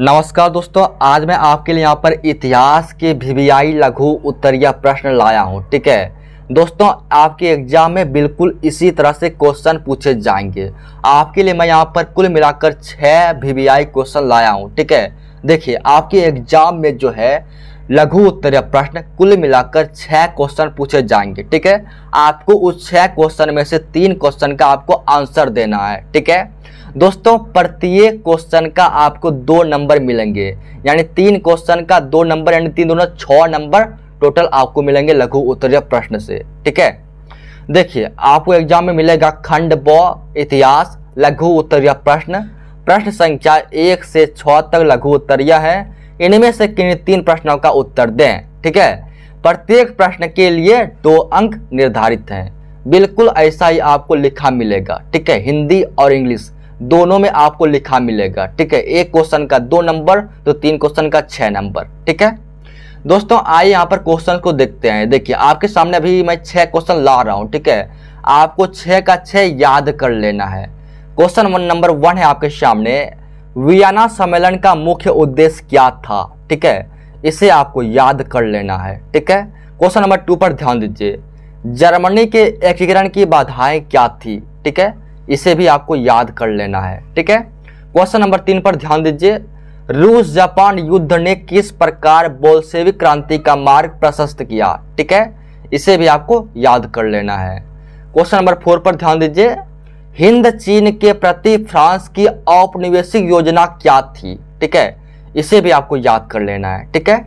नमस्कार दोस्तों आज मैं आपके लिए यहाँ पर इतिहास के वीवीआई लघु उत्तरीय प्रश्न लाया हूँ ठीक है दोस्तों आपके एग्जाम में बिल्कुल इसी तरह से क्वेश्चन पूछे जाएंगे आपके लिए मैं यहाँ पर कुल मिलाकर छः वीवीआई क्वेश्चन लाया हूँ ठीक है देखिए आपके एग्जाम में जो है लघु उत्तरीय प्रश्न कुल मिलाकर छः क्वेश्चन पूछे जाएंगे ठीक है आपको उस छः क्वेश्चन में से तीन क्वेश्चन का आपको आंसर देना है ठीक है दोस्तों प्रत्येक क्वेश्चन का आपको दो नंबर मिलेंगे यानी तीन क्वेश्चन का दो नंबर यानी तीन दोनों छः नंबर टोटल आपको मिलेंगे लघु उत्तरीय प्रश्न से ठीक है देखिए आपको एग्जाम में मिलेगा खंड ब इतिहास लघु उत्तरीय प्रश्न प्रश्न संख्या एक से छ तक लघु उत्तरीय है इनमें से किन तीन प्रश्नों का उत्तर दें ठीक है प्रत्येक प्रश्न के लिए दो अंक निर्धारित हैं बिल्कुल ऐसा ही आपको लिखा मिलेगा ठीक है हिंदी और इंग्लिश दोनों में आपको लिखा मिलेगा ठीक है एक क्वेश्चन का दो नंबर तो तीन क्वेश्चन का छह नंबर ठीक है दोस्तों आइए यहाँ पर क्वेश्चन को देखते हैं देखिए आपके सामने अभी मैं छह क्वेश्चन ला रहा हूँ ठीक है आपको छह का छह याद कर लेना है क्वेश्चन नंबर वन है आपके सामने वियाना सम्मेलन का मुख्य उद्देश्य क्या था ठीक है इसे आपको याद कर लेना है ठीक है क्वेश्चन नंबर टू पर ध्यान दीजिए जर्मनी के एकीकरण की बाधाएं क्या थी ठीक है इसे भी आपको याद कर लेना है ठीक है क्वेश्चन नंबर तीन पर ध्यान दीजिए रूस जापान युद्ध ने किस प्रकार बोल्सेविक क्रांति का मार्ग प्रशस्त किया ठीक है इसे भी आपको याद कर लेना है क्वेश्चन नंबर फोर पर ध्यान दीजिए हिंद चीन के प्रति फ्रांस की औपनिवेशिक योजना क्या थी ठीक है इसे भी आपको याद कर लेना है ठीक है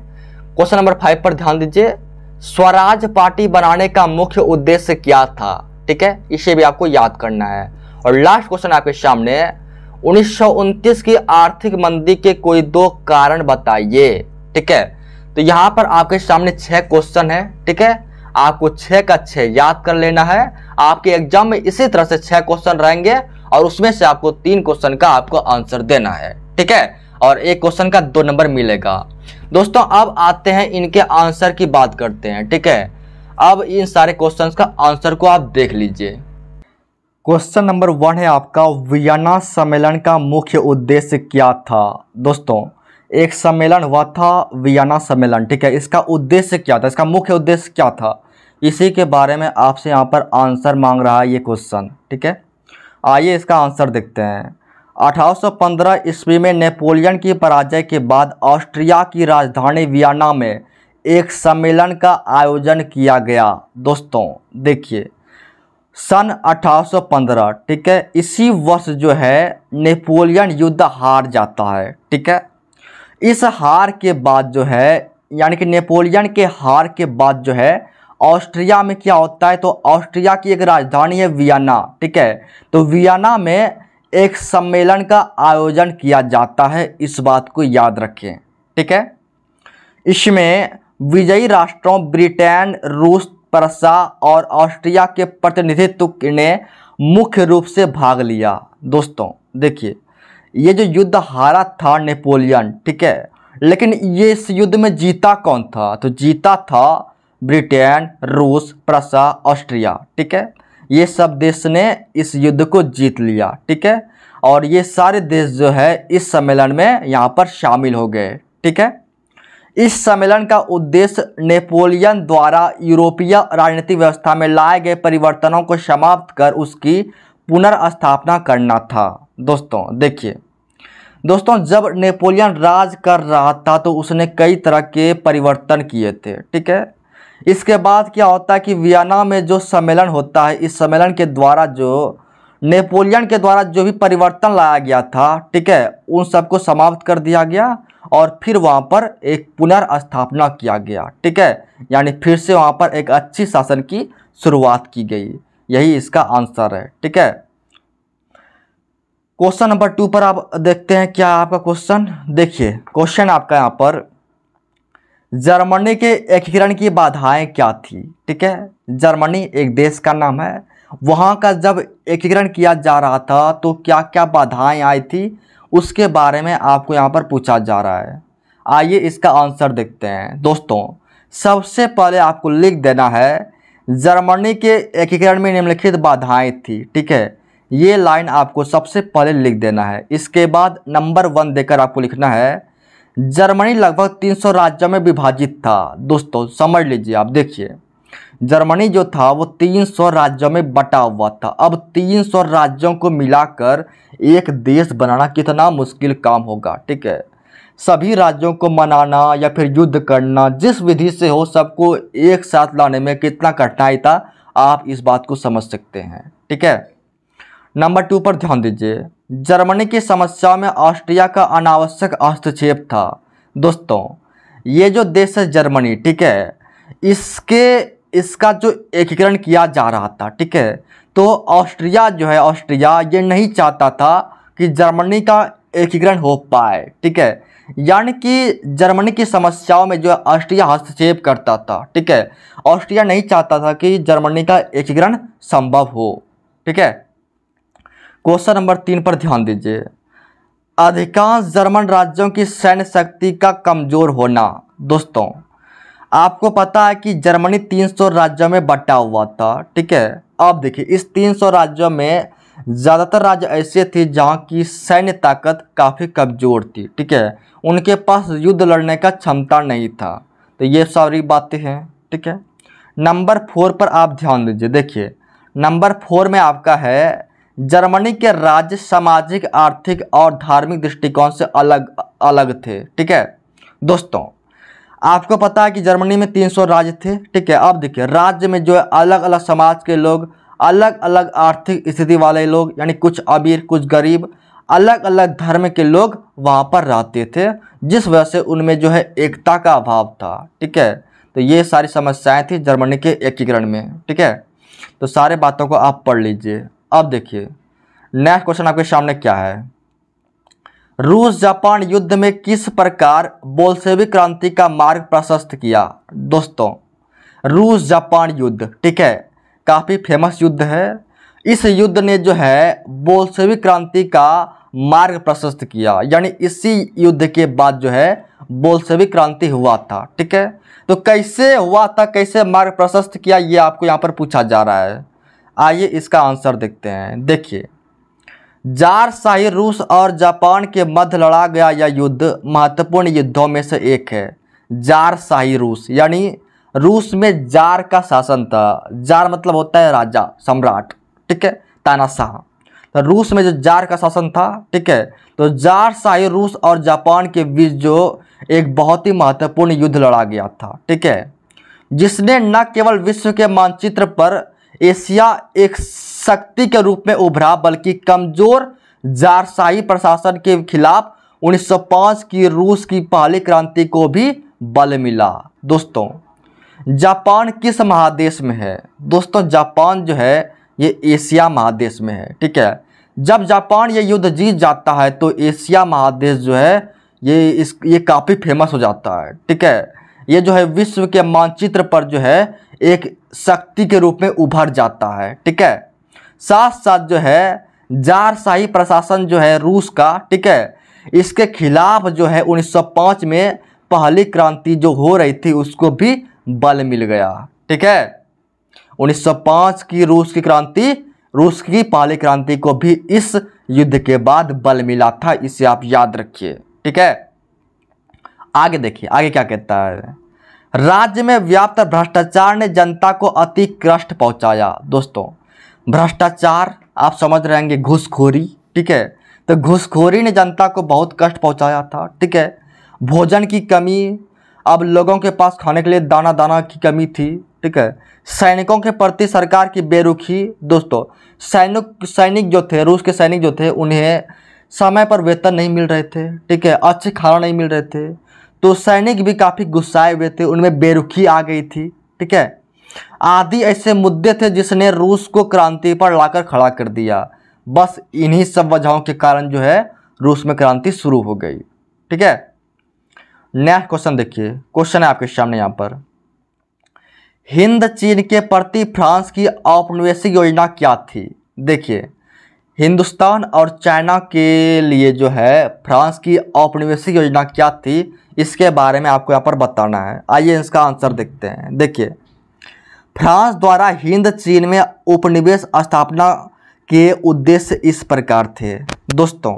क्वेश्चन नंबर फाइव पर ध्यान दीजिए स्वराज पार्टी बनाने का मुख्य उद्देश्य क्या था ठीक है इसे भी आपको याद करना है और लास्ट क्वेश्चन आपके सामने उन्नीस की आर्थिक मंदी के कोई दो कारण बताइए ठीक है तो यहाँ पर आपके सामने छह क्वेश्चन है ठीक है आपको छह का छह याद कर लेना है आपके एग्जाम में इसी तरह से छह क्वेश्चन रहेंगे और उसमें से आपको तीन क्वेश्चन का आपको आंसर देना है ठीक है और एक क्वेश्चन का दो नंबर मिलेगा दोस्तों अब आते हैं इनके आंसर की बात करते हैं ठीक है अब इन सारे क्वेश्चंस का आंसर को आप देख लीजिए क्वेश्चन नंबर वन है आपका वियना सम्मेलन का मुख्य उद्देश्य क्या था दोस्तों एक सम्मेलन हुआ था वियना सम्मेलन ठीक है इसका उद्देश्य क्या था इसका मुख्य उद्देश्य क्या था इसी के बारे में आपसे यहाँ पर आंसर मांग रहा है ये क्वेश्चन ठीक है आइए इसका आंसर देखते हैं 1815 ईस्वी में नेपोलियन की पराजय के बाद ऑस्ट्रिया की राजधानी वियना में एक सम्मेलन का आयोजन किया गया दोस्तों देखिए सन 1815 ठीक है इसी वर्ष जो है नेपोलियन युद्ध हार जाता है ठीक है इस हार के बाद जो है यानी कि नेपोलियन के हार के बाद जो है ऑस्ट्रिया में क्या होता है तो ऑस्ट्रिया की एक राजधानी है वियना ठीक है तो वियना में एक सम्मेलन का आयोजन किया जाता है इस बात को याद रखें ठीक है इसमें विजयी राष्ट्रों ब्रिटेन रूस प्रसा और ऑस्ट्रिया के प्रतिनिधित्व ने मुख्य रूप से भाग लिया दोस्तों देखिए ये जो युद्ध हारा था नेपोलियन ठीक है लेकिन ये इस युद्ध में जीता कौन था तो जीता था ब्रिटेन रूस प्रसा ऑस्ट्रिया ठीक है ये सब देश ने इस युद्ध को जीत लिया ठीक है और ये सारे देश जो है इस सम्मेलन में यहाँ पर शामिल हो गए ठीक है इस सम्मेलन का उद्देश्य नेपोलियन द्वारा यूरोपीय राजनीतिक व्यवस्था में लाए गए परिवर्तनों को समाप्त कर उसकी पुनर्स्थापना करना था दोस्तों देखिए दोस्तों जब नेपोलियन राज कर रहा था तो उसने कई तरह के परिवर्तन किए थे ठीक है इसके बाद क्या होता है कि वियना में जो सम्मेलन होता है इस सम्मेलन के द्वारा जो नेपोलियन के द्वारा जो भी परिवर्तन लाया गया था ठीक है उन सबको समाप्त कर दिया गया और फिर वहाँ पर एक पुनर्स्थापना किया गया ठीक है यानी फिर से वहाँ पर एक अच्छी शासन की शुरुआत की गई यही इसका आंसर है ठीक है क्वेश्चन नंबर टू पर आप देखते हैं क्या आपका क्वेश्चन देखिए क्वेश्चन आपका यहाँ पर जर्मनी के एकीकरण की बाधाएं क्या थी ठीक है जर्मनी एक देश का नाम है वहाँ का जब एकीकरण किया जा रहा था तो क्या क्या बाधाएं आई थी उसके बारे में आपको यहाँ पर पूछा जा रहा है आइए इसका आंसर देखते हैं दोस्तों सबसे पहले आपको लिख देना है जर्मनी के एकीकरण में निम्नलिखित बाधाएं थी ठीक है ये लाइन आपको सबसे पहले लिख देना है इसके बाद नंबर वन देकर आपको लिखना है जर्मनी लगभग 300 राज्यों में विभाजित था दोस्तों समझ लीजिए आप देखिए जर्मनी जो था वो 300 राज्यों में बटा हुआ था अब 300 राज्यों को मिलाकर एक देश बनाना कितना मुश्किल काम होगा ठीक है सभी राज्यों को मनाना या फिर युद्ध करना जिस विधि से हो सबको एक साथ लाने में कितना कठिनाई था आप इस बात को समझ सकते हैं ठीक है नंबर टू पर ध्यान दीजिए जर्मनी की समस्या में ऑस्ट्रिया का अनावश्यक हस्तक्षेप था दोस्तों ये जो देश है जर्मनी ठीक है इसके इसका जो एकीकरण किया जा रहा था ठीक है तो ऑस्ट्रिया जो है ऑस्ट्रिया ये नहीं चाहता था कि जर्मनी का एकीकरण हो पाए ठीक है यानी कि जर्मनी की समस्याओं में जो है ऑस्ट्रिया हस्तक्षेप करता था ठीक है ऑस्ट्रिया नहीं चाहता था कि जर्मनी का एकीकरण संभव हो ठीक है क्वेश्चन नंबर तीन पर ध्यान दीजिए अधिकांश जर्मन राज्यों की सैन्य शक्ति का कमजोर होना दोस्तों आपको पता है कि जर्मनी 300 राज्यों में बटा हुआ था ठीक है अब देखिए इस 300 राज्यों में ज़्यादातर राज्य ऐसे थे जहाँ की सैन्य ताकत काफ़ी कमज़ोर थी ठीक है उनके पास युद्ध लड़ने का क्षमता नहीं था तो ये सारी बातें हैं ठीक है नंबर फोर पर आप ध्यान दीजिए देखिए नंबर फोर में आपका है जर्मनी के राज्य सामाजिक आर्थिक और धार्मिक दृष्टिकोण से अलग अलग थे ठीक है दोस्तों आपको पता है कि जर्मनी में 300 राज्य थे ठीक है अब देखिए राज्य में जो है अलग अलग समाज के लोग अलग अलग आर्थिक स्थिति वाले लोग यानी कुछ अमीर कुछ गरीब अलग अलग धर्म के लोग वहाँ पर रहते थे जिस वजह से उनमें जो है एकता का अभाव था ठीक है तो ये सारी समस्याएं थी जर्मनी के एकीकरण में ठीक है तो सारे बातों को आप पढ़ लीजिए अब देखिए नेक्स्ट क्वेश्चन आपके सामने क्या है रूस जापान युद्ध में किस प्रकार बोल्सेविक क्रांति का मार्ग प्रशस्त किया दोस्तों रूस जापान युद्ध ठीक है काफ़ी फेमस युद्ध है इस युद्ध ने जो है बोल्सेविक क्रांति का मार्ग प्रशस्त किया यानी इसी युद्ध के बाद जो है बोल्सेविक क्रांति हुआ था ठीक है तो कैसे हुआ था कैसे मार्ग प्रशस्त किया ये आपको यहाँ पर पूछा जा रहा है आइए इसका आंसर देखते हैं देखिए जार शाही रूस और जापान के मध्य लड़ा गया यह युद्ध महत्वपूर्ण युद्धों में से एक है जार शाही रूस यानी रूस में जार का शासन था जार मतलब होता है राजा सम्राट ठीक है तानाशाह तो रूस में जो जार का शासन था ठीक है तो जार शाही रूस और जापान के बीच जो एक बहुत ही महत्वपूर्ण युद्ध लड़ा गया था ठीक है जिसने न केवल विश्व के मानचित्र पर एशिया एक शक्ति के रूप में उभरा बल्कि कमज़ोर जारशाही प्रशासन के खिलाफ 1905 की रूस की पहली क्रांति को भी बल मिला दोस्तों जापान किस महादेश में है दोस्तों जापान जो है ये एशिया महादेश में है ठीक है जब जापान ये युद्ध जीत जाता है तो एशिया महादेश जो है ये इस ये काफ़ी फेमस हो जाता है ठीक है ये जो है विश्व के मानचित्र पर जो है एक शक्ति के रूप में उभर जाता है ठीक है साथ साथ जो है जारशाही प्रशासन जो है रूस का ठीक है इसके खिलाफ जो है 1905 में पहली क्रांति जो हो रही थी उसको भी बल मिल गया ठीक है 1905 की रूस की क्रांति रूस की पहली क्रांति को भी इस युद्ध के बाद बल मिला था इसे आप याद रखिए ठीक है आगे देखिए आगे क्या कहता है राज्य में व्याप्त भ्रष्टाचार ने जनता को अति कष्ट पहुंचाया दोस्तों भ्रष्टाचार आप समझ रहे हैं घूसखोरी ठीक है तो घूसखोरी ने जनता को बहुत कष्ट पहुंचाया था ठीक है भोजन की कमी अब लोगों के पास खाने के लिए दाना दाना की कमी थी ठीक है सैनिकों के प्रति सरकार की बेरुखी दोस्तों सैनिक सैनिक जो थे रूस के सैनिक जो थे उन्हें समय पर वेतन नहीं मिल रहे थे ठीक है अच्छे खाना नहीं मिल रहे थे तो सैनिक भी काफ़ी गुस्साए हुए थे उनमें बेरुखी आ गई थी ठीक है आदि ऐसे मुद्दे थे जिसने रूस को क्रांति पर लाकर खड़ा कर दिया बस इन्हीं सब वजहों के कारण जो है रूस में क्रांति शुरू हो गई ठीक है नेक्स्ट क्वेश्चन देखिए क्वेश्चन है आपके सामने यहाँ पर हिंद चीन के प्रति फ्रांस की औपनिवेशिक योजना क्या थी देखिए हिंदुस्तान और चाइना के लिए जो है फ्रांस की औपनिवेशिक योजना क्या थी इसके बारे में आपको यहाँ पर बताना है आइए इसका आंसर देखते हैं देखिए फ्रांस द्वारा हिंद चीन में उपनिवेश स्थापना के उद्देश्य इस प्रकार थे दोस्तों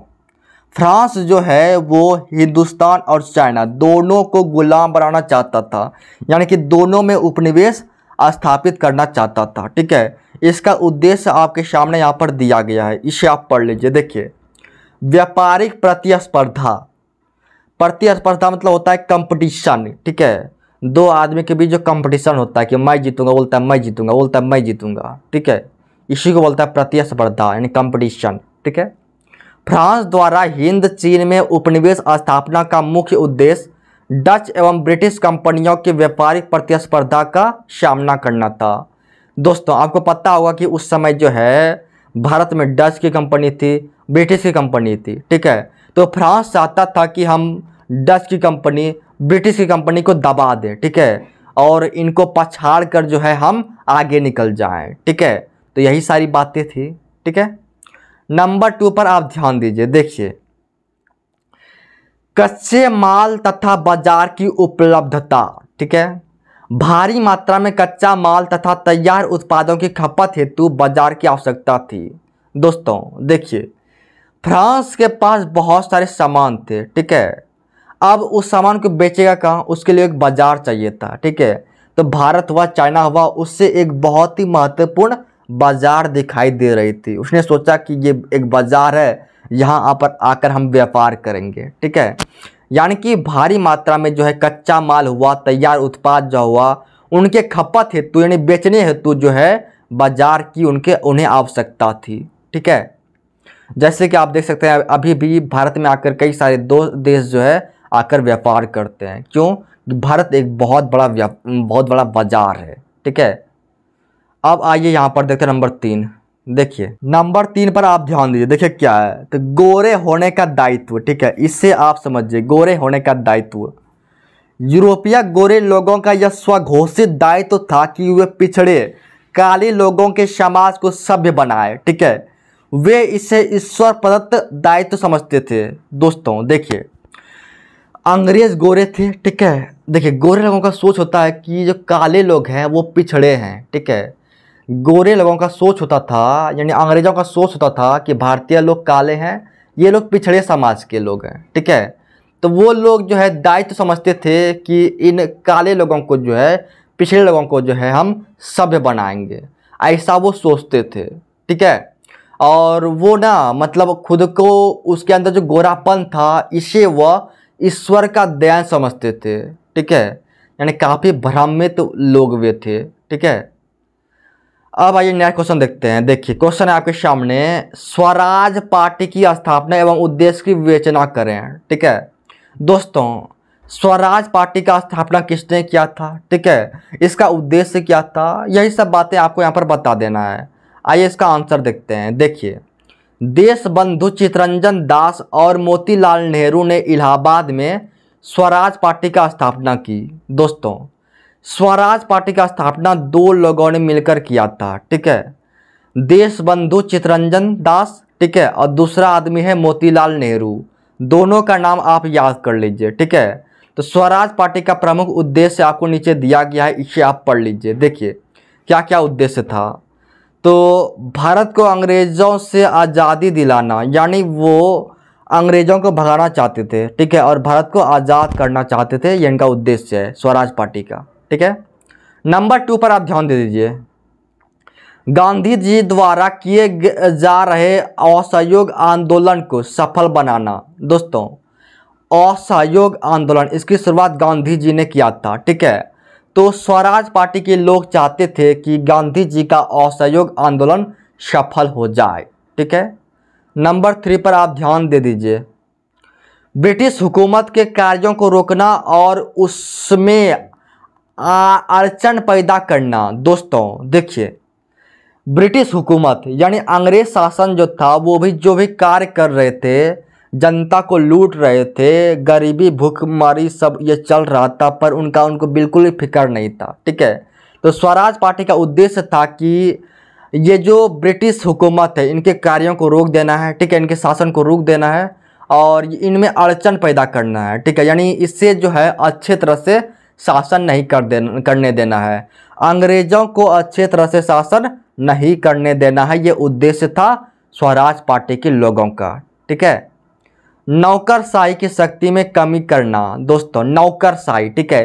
फ्रांस जो है वो हिंदुस्तान और चाइना दोनों को गुलाम बनाना चाहता था यानी कि दोनों में उपनिवेश स्थापित करना चाहता था ठीक है इसका उद्देश्य आपके सामने यहाँ पर दिया गया है इसे आप पढ़ लीजिए देखिए व्यापारिक प्रतिस्पर्धा प्रतिस्पर्धा मतलब होता है कंपटीशन ठीक है दो आदमी के बीच जो कंपटीशन होता है कि मैं जीतूंगा बोलता है मैं जीतूंगा बोलता है मैं जीतूंगा ठीक है इसी को बोलता है प्रतिस्पर्धा यानी कंपटीशन ठीक है फ्रांस द्वारा हिंद चीन में उपनिवेश स्थापना का मुख्य उद्देश्य डच एवं ब्रिटिश कंपनियों के व्यापारिक प्रतिस्पर्धा का सामना करना था दोस्तों आपको पता होगा कि उस समय जो है भारत में डच की कंपनी थी ब्रिटिश की कंपनी थी ठीक है तो फ्रांस चाहता था कि हम डच की कंपनी ब्रिटिश की कंपनी को दबा दें ठीक है और इनको पछाड़ कर जो है हम आगे निकल जाएं ठीक है तो यही सारी बातें थी ठीक है नंबर टू पर आप ध्यान दीजिए देखिए कच्चे माल तथा बाजार की उपलब्धता ठीक है भारी मात्रा में कच्चा माल तथा तैयार उत्पादों की खपत हेतु बाजार की आवश्यकता थी दोस्तों देखिए फ्रांस के पास बहुत सारे सामान थे ठीक है अब उस सामान को बेचेगा कहाँ उसके लिए एक बाज़ार चाहिए था ठीक है तो भारत हुआ चाइना हुआ उससे एक बहुत ही महत्वपूर्ण बाज़ार दिखाई दे रही थी उसने सोचा कि ये एक बाज़ार है यहाँ पर आकर हम व्यापार करेंगे ठीक है यानी कि भारी मात्रा में जो है कच्चा माल हुआ तैयार उत्पाद जो हुआ उनके खपत हेतु यानी बेचने हेतु जो है बाजार की उनके उन्हें आवश्यकता थी ठीक है जैसे कि आप देख सकते हैं अभी भी भारत में आकर कई सारे दो देश जो है आकर व्यापार करते हैं क्यों भारत एक बहुत बड़ा बहुत बड़ा बाजार है ठीक है अब आइए यहाँ पर देखते हैं नंबर तीन देखिए नंबर तीन पर आप ध्यान दीजिए देखिए क्या है तो गोरे होने का दायित्व ठीक है इससे आप समझिए गोरे होने का दायित्व यूरोपीय गोरे लोगों का यह स्वघोषित दायित्व था कि वे पिछड़े काले लोगों के समाज को सभ्य बनाए ठीक है वे इसे ईश्वर प्रदत्त दायित्व समझते थे दोस्तों देखिए अंग्रेज गोरे थे ठीक है देखिए गोरे लोगों का सोच होता है कि जो काले लोग हैं वो पिछड़े हैं ठीक है गोरे लोगों का सोच होता था यानी अंग्रेज़ों का सोच होता था कि भारतीय लोग काले हैं ये लोग पिछड़े समाज के लोग हैं ठीक है तो वो लोग जो है दायित्व तो समझते थे कि इन काले लोगों को जो है पिछड़े लोगों को जो है हम सभ्य बनाएंगे ऐसा वो सोचते थे ठीक है और वो ना मतलब खुद को उसके अंदर जो गोरापन था इसे वह ईश्वर का दयान समझते थे ठीक है यानी काफ़ी भ्रमित लोग वे थे ठीक है अब आइए नया क्वेश्चन देखते हैं देखिए क्वेश्चन है आपके सामने स्वराज पार्टी की स्थापना एवं उद्देश्य की विवेचना करें ठीक है दोस्तों स्वराज पार्टी का स्थापना किसने किया था ठीक है इसका उद्देश्य क्या था यही सब बातें आपको यहाँ पर बता देना है आइए इसका आंसर देखते हैं देखिए देश बंधु चितरंजन दास और मोतीलाल नेहरू ने इलाहाबाद में स्वराज पार्टी का स्थापना की दोस्तों स्वराज पार्टी का स्थापना दो लोगों ने मिलकर किया था ठीक है देश बंधु चितरंजन दास ठीक है और दूसरा आदमी है मोतीलाल नेहरू दोनों का नाम आप याद कर लीजिए ठीक है तो स्वराज पार्टी का प्रमुख उद्देश्य आपको नीचे दिया गया है इसे आप पढ़ लीजिए देखिए क्या क्या उद्देश्य था तो भारत को अंग्रेज़ों से आज़ादी दिलाना यानी वो अंग्रेज़ों को भगाना चाहते थे ठीक है और भारत को आज़ाद करना चाहते थे ये इनका उद्देश्य है स्वराज पार्टी का ठीक है नंबर टू पर आप ध्यान दे दीजिए गांधी जी द्वारा किए जा रहे असहयोग आंदोलन को सफल बनाना दोस्तों असहयोग आंदोलन इसकी शुरुआत गांधी जी ने किया था ठीक है तो स्वराज पार्टी के लोग चाहते थे कि गांधी जी का असहयोग आंदोलन सफल हो जाए ठीक है नंबर थ्री पर आप ध्यान दे दीजिए ब्रिटिश हुकूमत के कार्यों को रोकना और उसमें अड़चन पैदा करना दोस्तों देखिए ब्रिटिश हुकूमत यानी अंग्रेज शासन जो था वो भी जो भी कार्य कर रहे थे जनता को लूट रहे थे गरीबी भूखमारी सब ये चल रहा था पर उनका उनको बिल्कुल भी फिक्र नहीं था ठीक है तो स्वराज पार्टी का उद्देश्य था कि ये जो ब्रिटिश हुकूमत है इनके कार्यों को रोक देना है ठीक है इनके शासन को रोक देना है और इनमें अड़चन पैदा करना है ठीक है यानी इससे जो है अच्छे तरह से शासन नहीं कर दे करने देना है अंग्रेज़ों को अच्छे तरह से शासन नहीं करने देना है ये उद्देश्य था स्वराज पार्टी के लोगों का ठीक है नौकरशाही की शक्ति में कमी करना दोस्तों नौकरशाही ठीक है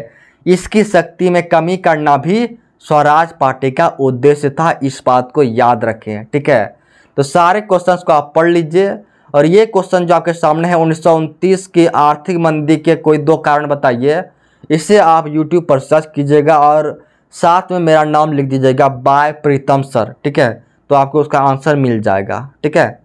इसकी शक्ति में कमी करना भी स्वराज पार्टी का उद्देश्य था इस बात को याद रखें ठीक है तो सारे क्वेश्चंस को आप पढ़ लीजिए और ये क्वेश्चन जो आपके सामने है उन्नीस की आर्थिक मंदी के कोई दो कारण बताइए इसे आप यूट्यूब पर सर्च कीजिएगा और साथ में मेरा नाम लिख दीजिएगा बाय प्रीतम सर ठीक है तो आपको उसका आंसर मिल जाएगा ठीक है